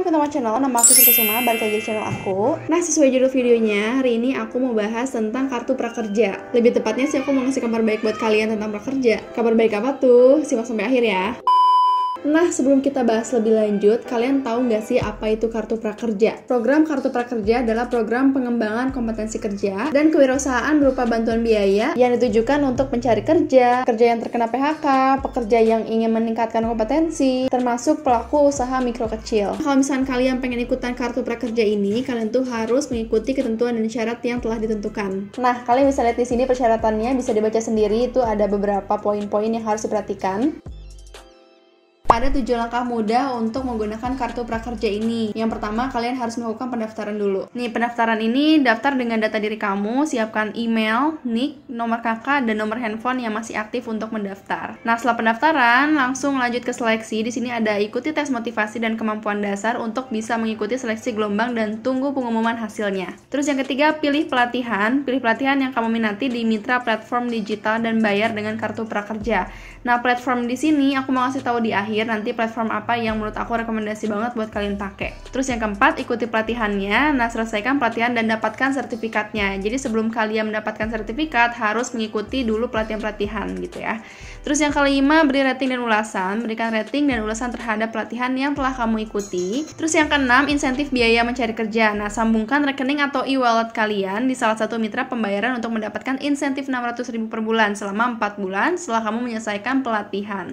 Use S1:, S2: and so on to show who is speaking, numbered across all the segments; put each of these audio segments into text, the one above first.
S1: yang pertama channel, nama aku Siti Suma, balik lagi di channel aku Nah, sesuai judul videonya, hari ini aku mau bahas tentang kartu prakerja Lebih tepatnya sih aku mau ngasih kabar baik buat kalian tentang prakerja Kabar baik apa tuh? Simak sampai akhir ya Nah, sebelum kita bahas lebih lanjut, kalian tahu nggak sih apa itu Kartu Prakerja? Program Kartu Prakerja adalah program pengembangan kompetensi kerja dan kewirausahaan berupa bantuan biaya yang ditujukan untuk mencari kerja, kerja yang terkena PHK, pekerja yang ingin meningkatkan kompetensi, termasuk pelaku usaha mikro kecil. Nah, kalau misalnya kalian pengen ikutan Kartu Prakerja ini, kalian tuh harus mengikuti ketentuan dan syarat yang telah ditentukan. Nah, kalian bisa lihat di sini persyaratannya bisa dibaca sendiri itu ada beberapa poin-poin yang harus diperhatikan ada tujuh langkah mudah untuk menggunakan kartu prakerja ini. Yang pertama, kalian harus melakukan pendaftaran dulu. Nih, pendaftaran ini daftar dengan data diri kamu, siapkan email, nick, nomor kk, dan nomor handphone yang masih aktif untuk mendaftar. Nah, setelah pendaftaran, langsung lanjut ke seleksi. Di sini ada ikuti tes motivasi dan kemampuan dasar untuk bisa mengikuti seleksi gelombang dan tunggu pengumuman hasilnya. Terus yang ketiga, pilih pelatihan. Pilih pelatihan yang kamu minati di mitra platform digital dan bayar dengan kartu prakerja. Nah, platform di sini aku mau kasih tahu di akhir nanti platform apa yang menurut aku rekomendasi banget buat kalian pakai. Terus yang keempat, ikuti pelatihannya. Nah, selesaikan pelatihan dan dapatkan sertifikatnya. Jadi sebelum kalian mendapatkan sertifikat harus mengikuti dulu pelatihan-pelatihan gitu ya. Terus yang kelima, beri rating dan ulasan. Berikan rating dan ulasan terhadap pelatihan yang telah kamu ikuti. Terus yang keenam, insentif biaya mencari kerja. Nah, sambungkan rekening atau e-wallet kalian di salah satu mitra pembayaran untuk mendapatkan insentif 600 ribu per bulan selama 4 bulan setelah kamu menyelesaikan mendapatkan pelatihan.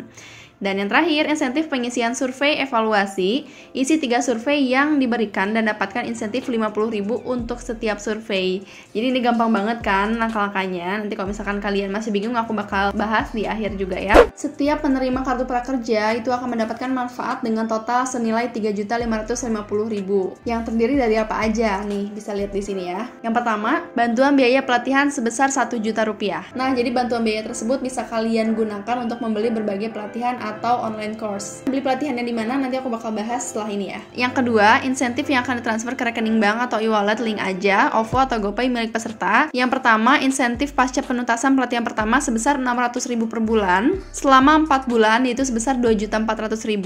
S1: Dan yang terakhir, insentif pengisian survei evaluasi. Isi tiga survei yang diberikan dan dapatkan insentif 50.000 untuk setiap survei. Jadi ini gampang banget kan langkah-langkahnya. Nanti kalau misalkan kalian masih bingung, aku bakal bahas di akhir juga ya. Setiap penerima kartu prakerja itu akan mendapatkan manfaat dengan total senilai 3.550.000 yang terdiri dari apa aja nih bisa lihat di sini ya. Yang pertama, bantuan biaya pelatihan sebesar rp juta rupiah. Nah, jadi bantuan biaya tersebut bisa kalian gunakan untuk membeli berbagai pelatihan atau online course. Beli pelatihannya di mana nanti aku bakal bahas setelah ini ya. Yang kedua, insentif yang akan ditransfer ke rekening bank atau e-wallet link aja, OVO atau GoPay milik peserta. Yang pertama, insentif pasca penuntasan pelatihan pertama sebesar 600.000 per bulan selama 4 bulan yaitu sebesar 2.400.000.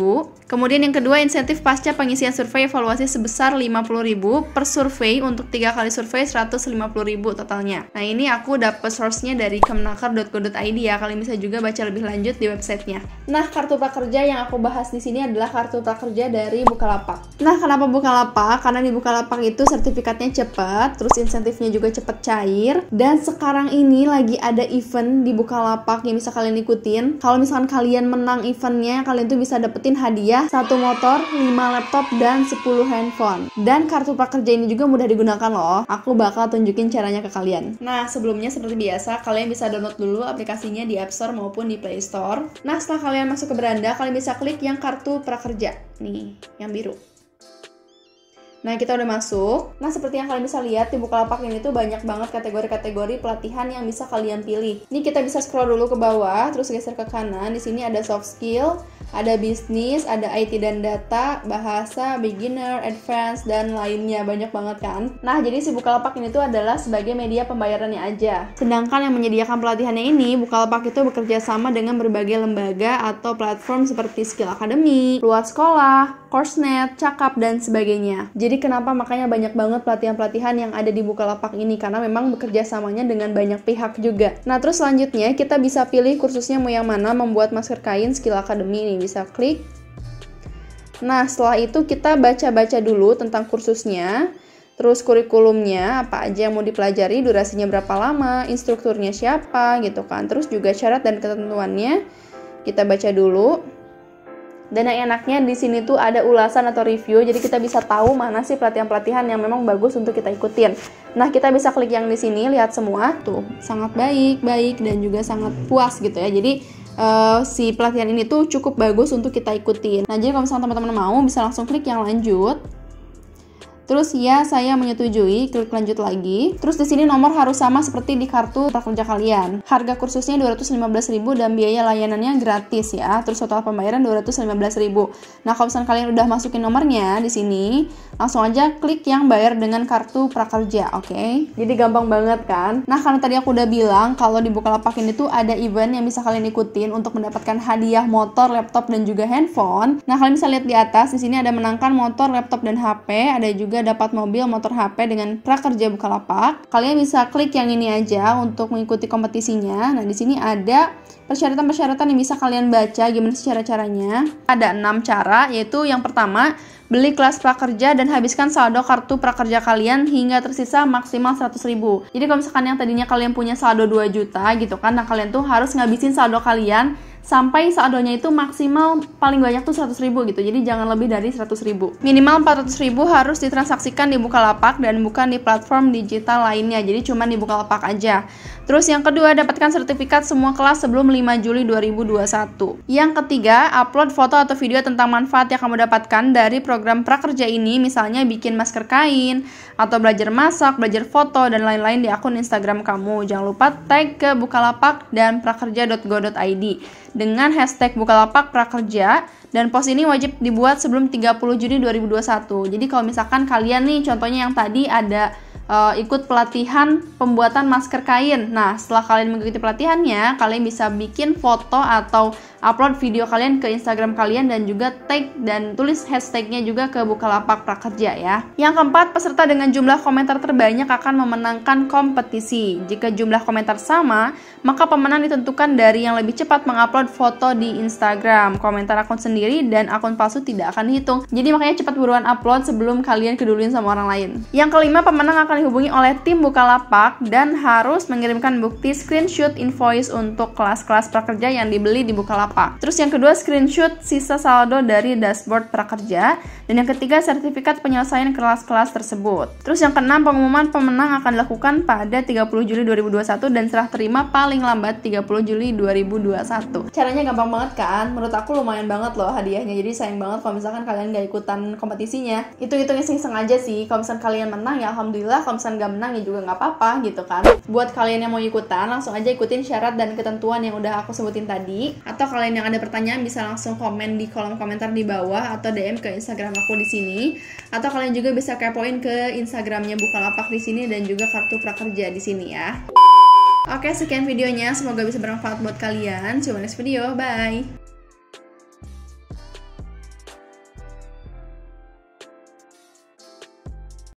S1: Kemudian yang kedua, insentif pasca pengisian survei evaluasi sebesar 50.000 per survei untuk 3 kali survei 150.000 totalnya. Nah, ini aku dapat source-nya dari kemnaker.go.id ya. Kalian bisa juga baca lebih lanjut di websitenya. Nah, kartu prakerja yang aku bahas di sini adalah kartu prakerja dari Bukalapak. Nah, kenapa Bukalapak? Karena di Bukalapak itu sertifikatnya cepat, terus insentifnya juga cepat cair. Dan sekarang ini lagi ada event di Bukalapak yang bisa kalian ikutin. Kalau misalkan kalian menang eventnya, kalian tuh bisa dapetin hadiah satu motor, 5 laptop, dan 10 handphone. Dan kartu prakerja ini juga mudah digunakan loh. Aku bakal tunjukin caranya ke kalian. Nah, sebelumnya seperti biasa, kalian bisa download dulu aplikasinya di App Store maupun di Play Store. Nah, setelah kalian masuk masuk ke beranda, kalian bisa klik yang kartu prakerja. Nih, yang biru. Nah, kita udah masuk. Nah, seperti yang kalian bisa lihat, di Bukalapak ini tuh banyak banget kategori-kategori pelatihan yang bisa kalian pilih. Ini kita bisa scroll dulu ke bawah, terus geser ke kanan. Di sini ada soft skill, ada bisnis, ada IT dan data, bahasa, beginner, advance, dan lainnya. Banyak banget kan? Nah, jadi si Bukalapak ini tuh adalah sebagai media pembayarannya aja. Sedangkan yang menyediakan pelatihannya ini, Bukalapak itu bekerja sama dengan berbagai lembaga atau platform seperti Skill Academy, Luar Sekolah, Coursenet, Cakap, dan sebagainya. Jadi kenapa makanya banyak banget pelatihan-pelatihan yang ada di Bukalapak ini? Karena memang bekerja samanya dengan banyak pihak juga. Nah, terus selanjutnya kita bisa pilih kursusnya mau yang mana membuat masker kain Skill Academy ini bisa klik. Nah, setelah itu kita baca-baca dulu tentang kursusnya, terus kurikulumnya, apa aja yang mau dipelajari, durasinya berapa lama, instrukturnya siapa gitu kan. Terus juga syarat dan ketentuannya kita baca dulu. Dan yang enaknya di sini tuh ada ulasan atau review, jadi kita bisa tahu mana sih pelatihan-pelatihan yang memang bagus untuk kita ikutin. Nah, kita bisa klik yang di sini, lihat semua tuh, sangat baik, baik, dan juga sangat puas gitu ya. Jadi, uh, si pelatihan ini tuh cukup bagus untuk kita ikutin. Nah, jadi kalau misalnya teman-teman mau bisa langsung klik yang lanjut. Terus ya saya menyetujui, klik lanjut lagi. Terus di sini nomor harus sama seperti di kartu prakerja kalian. Harga kursusnya 215.000 dan biaya layanannya gratis ya. Terus total pembayaran 215.000. Nah, kalau misalnya kalian udah masukin nomornya di sini, langsung aja klik yang bayar dengan kartu prakerja, oke? Okay? Jadi gampang banget kan? Nah, karena tadi aku udah bilang kalau di Bukalapak ini tuh ada event yang bisa kalian ikutin untuk mendapatkan hadiah motor, laptop dan juga handphone. Nah, kalian bisa lihat di atas di sini ada menangkan motor, laptop dan HP, ada juga juga dapat mobil motor HP dengan prakerja Bukalapak. Kalian bisa klik yang ini aja untuk mengikuti kompetisinya. Nah, di sini ada persyaratan-persyaratan yang bisa kalian baca gimana sih cara-caranya. Ada enam cara, yaitu yang pertama, beli kelas prakerja dan habiskan saldo kartu prakerja kalian hingga tersisa maksimal 100 ribu. Jadi kalau misalkan yang tadinya kalian punya saldo 2 juta gitu kan, nah kalian tuh harus ngabisin saldo kalian sampai saldonya itu maksimal paling banyak tuh 100 ribu gitu jadi jangan lebih dari 100 ribu minimal 400 ribu harus ditransaksikan di Bukalapak dan bukan di platform digital lainnya jadi cuma di Bukalapak aja terus yang kedua dapatkan sertifikat semua kelas sebelum 5 Juli 2021 yang ketiga upload foto atau video tentang manfaat yang kamu dapatkan dari program prakerja ini misalnya bikin masker kain atau belajar masak belajar foto dan lain-lain di akun Instagram kamu jangan lupa tag ke Bukalapak dan prakerja.go.id dengan hashtag Bukalapak Prakerja dan post ini wajib dibuat sebelum 30 Juni 2021. Jadi kalau misalkan kalian nih contohnya yang tadi ada uh, ikut pelatihan pembuatan masker kain. Nah, setelah kalian mengikuti pelatihannya, kalian bisa bikin foto atau upload video kalian ke Instagram kalian dan juga tag dan tulis hashtagnya juga ke Bukalapak Prakerja ya. Yang keempat, peserta dengan jumlah komentar terbanyak akan memenangkan kompetisi. Jika jumlah komentar sama, maka pemenang ditentukan dari yang lebih cepat mengupload foto di Instagram. Komentar akun sendiri dan akun palsu tidak akan dihitung. Jadi makanya cepat buruan upload sebelum kalian keduluin sama orang lain. Yang kelima, pemenang akan akan dihubungi oleh tim Bukalapak dan harus mengirimkan bukti screenshot invoice untuk kelas-kelas prakerja yang dibeli di Bukalapak. Terus yang kedua screenshot sisa saldo dari dashboard prakerja dan yang ketiga sertifikat penyelesaian kelas-kelas tersebut. Terus yang keenam pengumuman pemenang akan dilakukan pada 30 Juli 2021 dan serah terima paling lambat 30 Juli 2021. Caranya gampang banget kan? Menurut aku lumayan banget loh hadiahnya. Jadi sayang banget kalau misalkan kalian gak ikutan kompetisinya. Itu itu iseng-iseng aja sih. Kalau misalkan kalian menang ya alhamdulillah kalau misalnya nggak menang ya juga nggak apa-apa gitu kan buat kalian yang mau ikutan langsung aja ikutin syarat dan ketentuan yang udah aku sebutin tadi atau kalian yang ada pertanyaan bisa langsung komen di kolom komentar di bawah atau DM ke Instagram aku di sini atau kalian juga bisa kepoin ke Instagramnya Bukalapak di sini dan juga kartu prakerja di sini ya. Oke, sekian videonya. Semoga bisa bermanfaat buat kalian. See you next video. Bye.